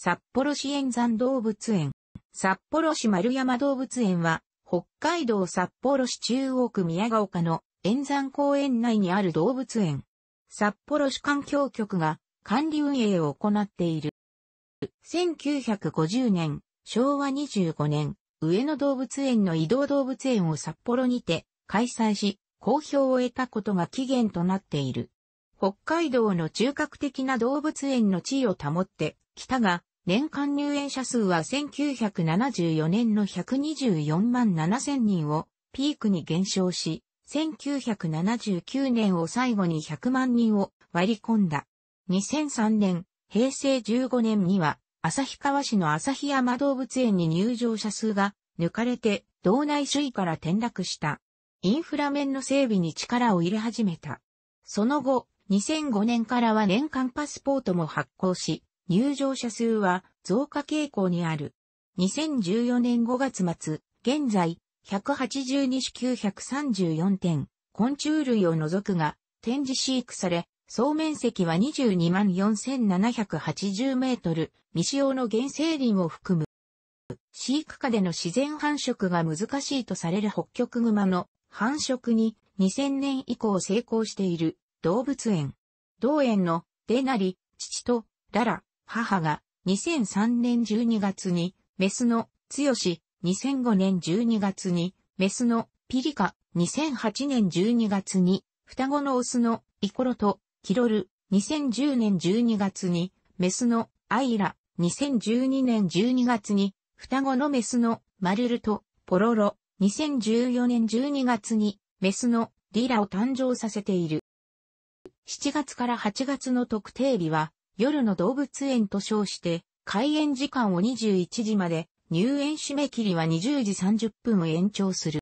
札幌市円山動物園。札幌市丸山動物園は、北海道札幌市中央区宮ヶ丘の円山公園内にある動物園。札幌市環境局が管理運営を行っている。1950年、昭和25年、上野動物園の移動動物園を札幌にて開催し、公表を得たことが起源となっている。北海道の中核的な動物園の地位を保って、北が年間入園者数は1974年の124万7000人をピークに減少し、1979年を最後に100万人を割り込んだ。2003年、平成15年には、旭川市の旭山動物園に入場者数が抜かれて、道内首位から転落した。インフラ面の整備に力を入れ始めた。その後、2005年からは年間パスポートも発行し、入場者数は増加傾向にある。2014年5月末、現在、182種934点、昆虫類を除くが、展示飼育され、総面積は22万4780メートル、未使用の原生林を含む。飼育下での自然繁殖が難しいとされる北極熊の繁殖に2000年以降成功している動物園。同園のデナリ、父とララ、母が2003年12月にメスの強し、2005年12月にメスのピリカ、2008年12月に双子のオスのイコロとキロル、2010年12月にメスのアイラ、2012年12月に双子のメスのマルルとポロロ、2014年12月にメスのリラを誕生させている。7月から8月の特定日は夜の動物園と称して、開園時間を21時まで、入園締め切りは20時30分を延長する。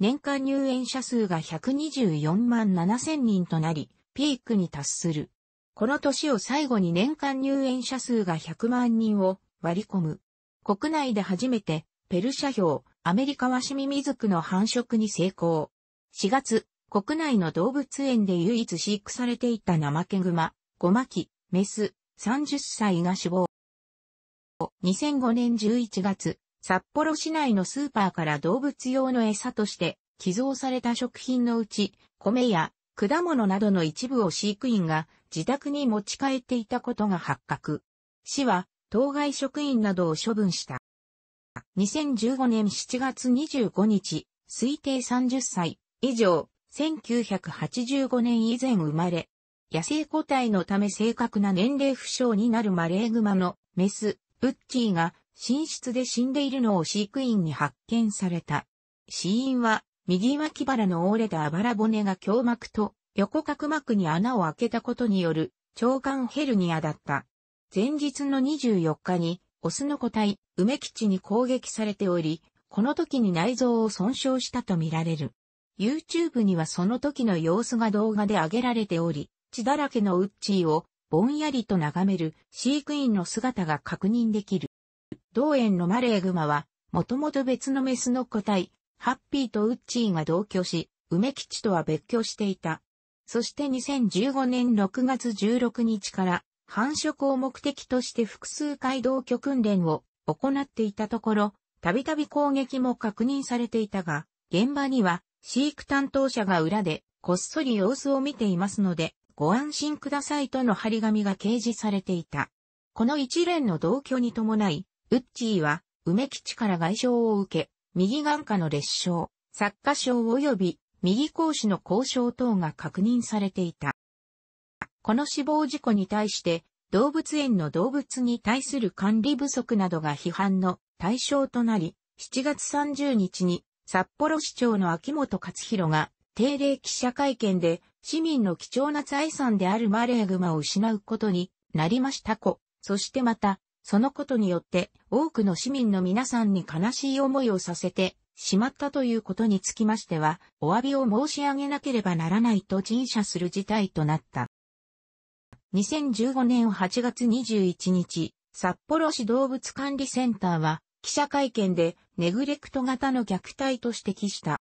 年間入園者数が124万7000人となり、ピークに達する。この年を最後に年間入園者数が100万人を割り込む。国内で初めて、ペルシャ表、アメリカワシミミズクの繁殖に成功。4月、国内の動物園で唯一飼育されていたナマケグマ、ゴマキ、メス、30歳が死亡。2005年11月、札幌市内のスーパーから動物用の餌として寄贈された食品のうち、米や果物などの一部を飼育員が自宅に持ち帰っていたことが発覚。市は当該職員などを処分した。2015年7月25日、推定30歳以上、1985年以前生まれ、野生個体のため正確な年齢不詳になるマレーグマのメス、ウッチーが寝室で死んでいるのを飼育員に発見された。死因は右脇腹の折れたあばら骨が胸膜と横角膜に穴を開けたことによる腸管ヘルニアだった。前日の24日にオスの個体、梅吉に攻撃されており、この時に内臓を損傷したとみられる。YouTube にはその時の様子が動画で上げられており、血だらけのウッチーをぼんやりと眺める飼育員の姿が確認できる。同園のマレーグマは、もともと別のメスの個体、ハッピーとウッチーが同居し、梅吉とは別居していた。そして2015年6月16日から繁殖を目的として複数回同居訓練を行っていたところ、たびたび攻撃も確認されていたが、現場には飼育担当者が裏でこっそり様子を見ていますので、ご安心くださいとの張り紙が掲示されていた。この一連の同居に伴い、ウッチーは、梅吉から外傷を受け、右眼下の列傷、作家賞及び、右講師の交渉等が確認されていた。この死亡事故に対して、動物園の動物に対する管理不足などが批判の対象となり、7月30日に札幌市長の秋元勝弘が定例記者会見で市民の貴重な財産であるマレーグマを失うことになりました子。そしてまた、そのことによって多くの市民の皆さんに悲しい思いをさせてしまったということにつきましては、お詫びを申し上げなければならないと陳謝する事態となった。2015年8月21日、札幌市動物管理センターは、記者会見でネグレクト型の虐待と指摘した。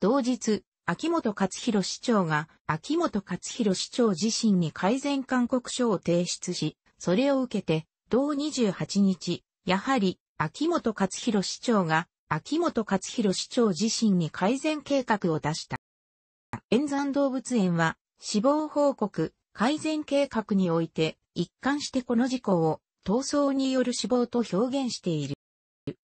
同日、秋元勝弘市長が、秋元勝弘市長自身に改善勧告書を提出し、それを受けて、同28日、やはり、秋元勝弘市長が、秋元勝弘市長自身に改善計画を出した。円山動物園は、死亡報告、改善計画において、一貫してこの事故を、闘争による死亡と表現している。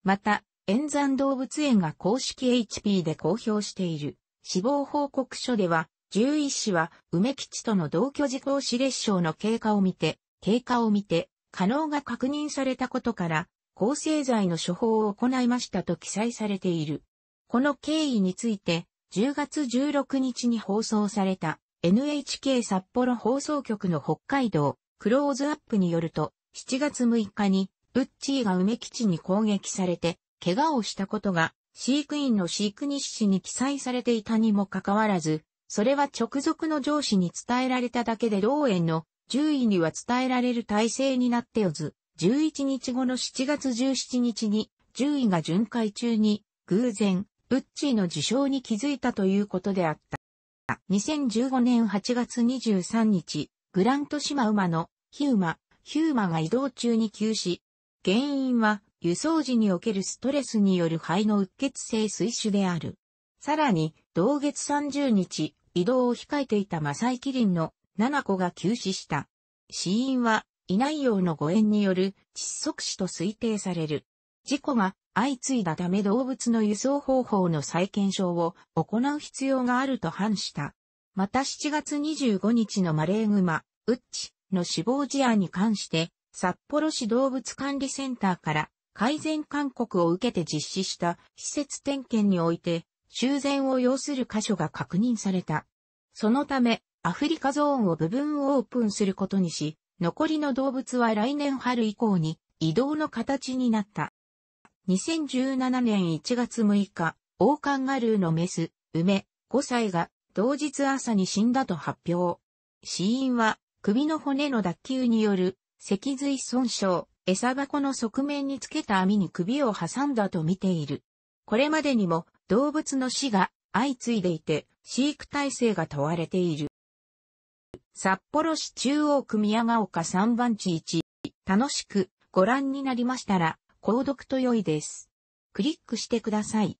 また、円山動物園が公式 HP で公表している。死亡報告書では、獣医師は梅吉との同居事故死列症の経過を見て、経過を見て、可能が確認されたことから、抗生剤の処方を行いましたと記載されている。この経緯について、10月16日に放送された NHK 札幌放送局の北海道クローズアップによると、7月6日にウッチーが梅吉に攻撃されて、怪我をしたことが飼育員の飼育日誌に記載されていたにもかかわらず、それは直属の上司に伝えられただけで同園の獣医には伝えられる体制になっておず、11日後の7月17日に獣医が巡回中に偶然、ウッチーの受賞に気づいたということであった。2015年8月23日、グラントシマウマのヒューマ、ヒューマが移動中に急死。原因は輸送時におけるストレスによる肺のうっ血性水腫である。さらに、同月30日、移動を控えていたマサイキリンの7個が急死した。死因は、胃内容の誤炎による窒息死と推定される。事故が相次いだため動物の輸送方法の再検証を行う必要があると反した。また7月25日のマレーグマ、ウッチの死亡事案に関して、札幌市動物管理センターから改善勧告を受けて実施した施設点検において修繕を要する箇所が確認された。そのため、アフリカゾーンを部分オープンすることにし、残りの動物は来年春以降に移動の形になった。2017年1月6日、オーカンガルーのメス、梅、5歳が同日朝に死んだと発表。死因は首の骨の脱臼による脊髄損傷、餌箱の側面につけた網に首を挟んだと見ている。これまでにも動物の死が相次いでいて、飼育体制が問われている。札幌市中央区宮ヶ丘3番地1、楽しくご覧になりましたら、購読と良いです。クリックしてください。